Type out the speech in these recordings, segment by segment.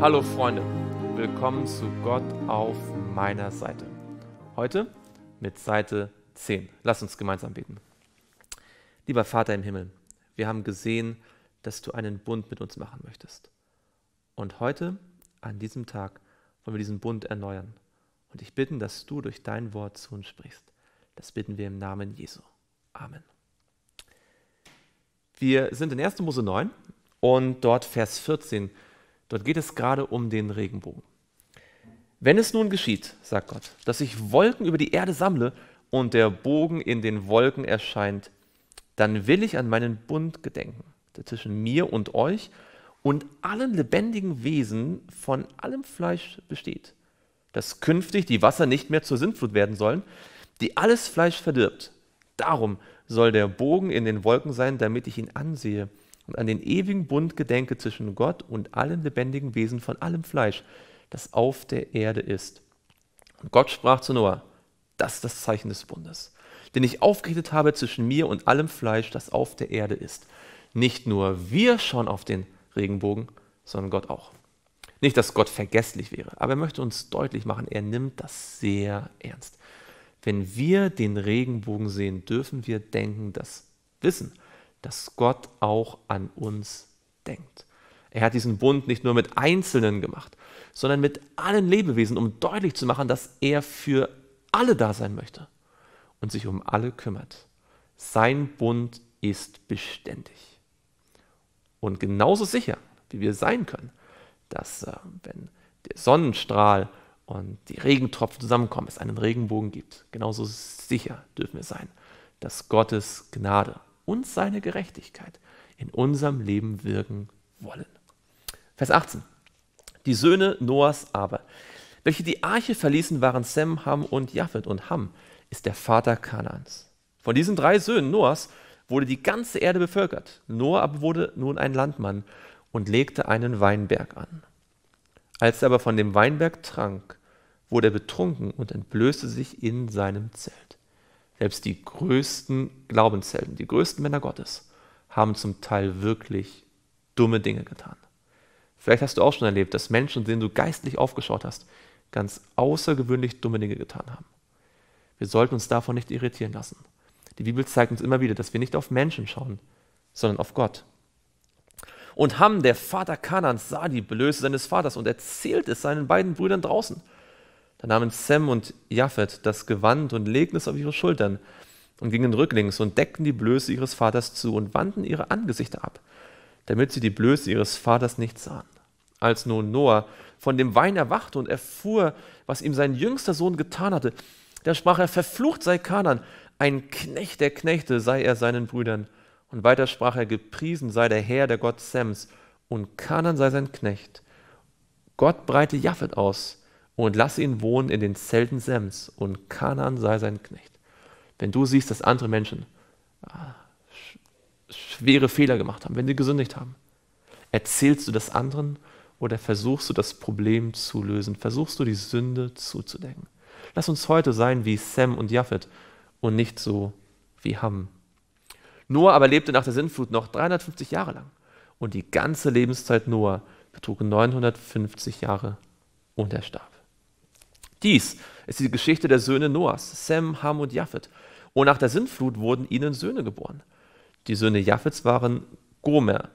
Hallo Freunde, willkommen zu Gott auf meiner Seite. Heute mit Seite 10. Lass uns gemeinsam beten. Lieber Vater im Himmel, wir haben gesehen, dass du einen Bund mit uns machen möchtest. Und heute, an diesem Tag, wollen wir diesen Bund erneuern. Und ich bitten, dass du durch dein Wort zu uns sprichst. Das bitten wir im Namen Jesu. Amen. Wir sind in 1. Mose 9 und dort Vers 14 Dort geht es gerade um den Regenbogen. Wenn es nun geschieht, sagt Gott, dass ich Wolken über die Erde sammle und der Bogen in den Wolken erscheint, dann will ich an meinen Bund gedenken, der zwischen mir und euch und allen lebendigen Wesen von allem Fleisch besteht, dass künftig die Wasser nicht mehr zur Sintflut werden sollen, die alles Fleisch verdirbt. Darum soll der Bogen in den Wolken sein, damit ich ihn ansehe und an den ewigen Bund gedenke zwischen Gott und allen lebendigen Wesen von allem Fleisch, das auf der Erde ist. Und Gott sprach zu Noah, das ist das Zeichen des Bundes, den ich aufgerichtet habe zwischen mir und allem Fleisch, das auf der Erde ist. Nicht nur wir schauen auf den Regenbogen, sondern Gott auch. Nicht, dass Gott vergesslich wäre, aber er möchte uns deutlich machen, er nimmt das sehr ernst. Wenn wir den Regenbogen sehen, dürfen wir denken, das wissen, dass Gott auch an uns denkt. Er hat diesen Bund nicht nur mit Einzelnen gemacht, sondern mit allen Lebewesen, um deutlich zu machen, dass er für alle da sein möchte und sich um alle kümmert. Sein Bund ist beständig. Und genauso sicher, wie wir sein können, dass äh, wenn der Sonnenstrahl und die Regentropfen zusammenkommen, es einen Regenbogen gibt, genauso sicher dürfen wir sein, dass Gottes Gnade und seine Gerechtigkeit in unserem Leben wirken wollen. Vers 18. Die Söhne Noahs aber, welche die Arche verließen, waren Sem, Ham und Japhet. Und Ham ist der Vater Kanaans. Von diesen drei Söhnen Noahs wurde die ganze Erde bevölkert. Noah aber wurde nun ein Landmann und legte einen Weinberg an. Als er aber von dem Weinberg trank, wurde er betrunken und entblößte sich in seinem Zelt. Selbst die größten Glaubenshelden, die größten Männer Gottes, haben zum Teil wirklich dumme Dinge getan. Vielleicht hast du auch schon erlebt, dass Menschen, denen du geistlich aufgeschaut hast, ganz außergewöhnlich dumme Dinge getan haben. Wir sollten uns davon nicht irritieren lassen. Die Bibel zeigt uns immer wieder, dass wir nicht auf Menschen schauen, sondern auf Gott. Und Ham, der Vater Kanans, sah die Blöße seines Vaters und erzählte es seinen beiden Brüdern draußen. Da nahmen Sem und Japhet das Gewand und legten es auf ihre Schultern und gingen rücklings und deckten die Blöße ihres Vaters zu und wandten ihre Angesichter ab, damit sie die Blöße ihres Vaters nicht sahen. Als nun Noah von dem Wein erwachte und erfuhr, was ihm sein jüngster Sohn getan hatte, da sprach er, verflucht sei Kanan, ein Knecht der Knechte sei er seinen Brüdern. Und weiter sprach er, gepriesen sei der Herr, der Gott Sems, und Kanan sei sein Knecht. Gott breite Japhet aus und lass ihn wohnen in den Zelten Sems und Kanan sei sein Knecht. Wenn du siehst, dass andere Menschen ah, schwere Fehler gemacht haben, wenn sie gesündigt haben, erzählst du das anderen oder versuchst du das Problem zu lösen? Versuchst du die Sünde zuzudenken? Lass uns heute sein wie Sam und Japheth und nicht so wie Ham. Noah aber lebte nach der Sintflut noch 350 Jahre lang und die ganze Lebenszeit Noah betrug 950 Jahre und er starb. Dies ist die Geschichte der Söhne Noahs, Sem, Ham und Japhet. Und nach der Sintflut wurden ihnen Söhne geboren. Die Söhne Japhets waren Gomer,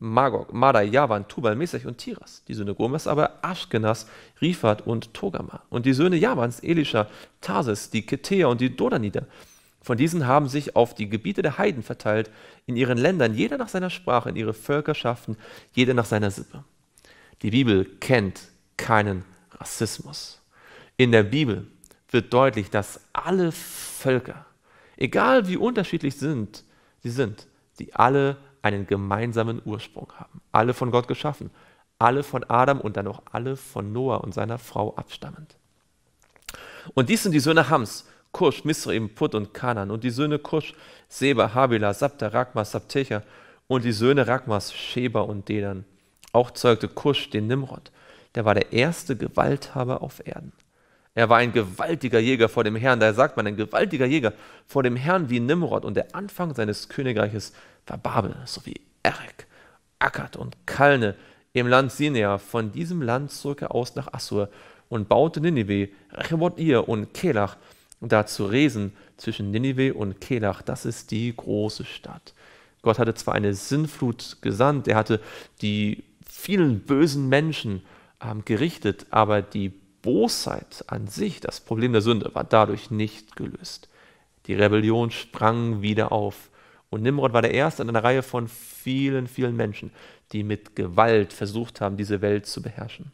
Magog, Madai, Javan, Tubal, Mesech und Tiras. Die Söhne Gomers aber Aschkenas, Rifat und Togama. Und die Söhne Javans, Elisha, Tarsis, die Ketea und die Dodaniter. Von diesen haben sich auf die Gebiete der Heiden verteilt, in ihren Ländern, jeder nach seiner Sprache, in ihre Völkerschaften, jeder nach seiner Sippe. Die Bibel kennt keinen Rassismus in der Bibel wird deutlich, dass alle Völker, egal wie unterschiedlich sind, sie sind, die alle einen gemeinsamen Ursprung haben, alle von Gott geschaffen, alle von Adam und dann auch alle von Noah und seiner Frau abstammend. Und dies sind die Söhne Hams, Kusch, Misraim, Put und Kanan und die Söhne Kusch, Seba, Habila, Sabta, Ragmas, Sabtecha und die Söhne Ragmas, Sheba und Dedan. Auch zeugte Kusch den Nimrod, der war der erste Gewalthaber auf Erden. Er war ein gewaltiger Jäger vor dem Herrn. Da sagt man, ein gewaltiger Jäger vor dem Herrn wie Nimrod. Und der Anfang seines Königreiches war Babel, sowie Erek, Akkad und Kalne im Land Sinea. Von diesem Land zog er aus nach Assur und baute Ninive, Rehoboth-Ir und Kelach. Und dazu Resen zwischen Ninive und Kelach. Das ist die große Stadt. Gott hatte zwar eine Sinnflut gesandt, er hatte die vielen bösen Menschen ähm, gerichtet, aber die Bosheit an sich, das Problem der Sünde, war dadurch nicht gelöst. Die Rebellion sprang wieder auf. Und Nimrod war der erste in einer Reihe von vielen, vielen Menschen, die mit Gewalt versucht haben, diese Welt zu beherrschen.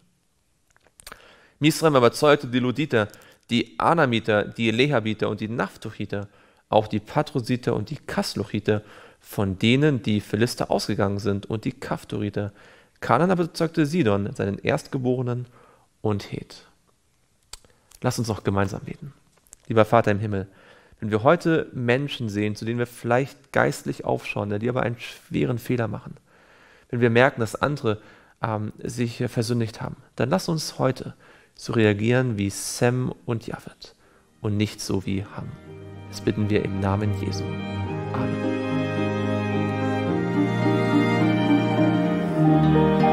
Misraim überzeugte die Luditer, die Anamiter, die Lehabiter und die Naphtuchiter, auch die Patrositer und die Kasluchiter, von denen die Philister ausgegangen sind, und die Kaphtoriter. Kanan aber bezeugte Sidon, seinen Erstgeborenen, und Het. Lass uns doch gemeinsam beten. Lieber Vater im Himmel, wenn wir heute Menschen sehen, zu denen wir vielleicht geistlich aufschauen, die aber einen schweren Fehler machen, wenn wir merken, dass andere ähm, sich versündigt haben, dann lass uns heute so reagieren wie Sam und Javid und nicht so wie Ham. Das bitten wir im Namen Jesu. Amen.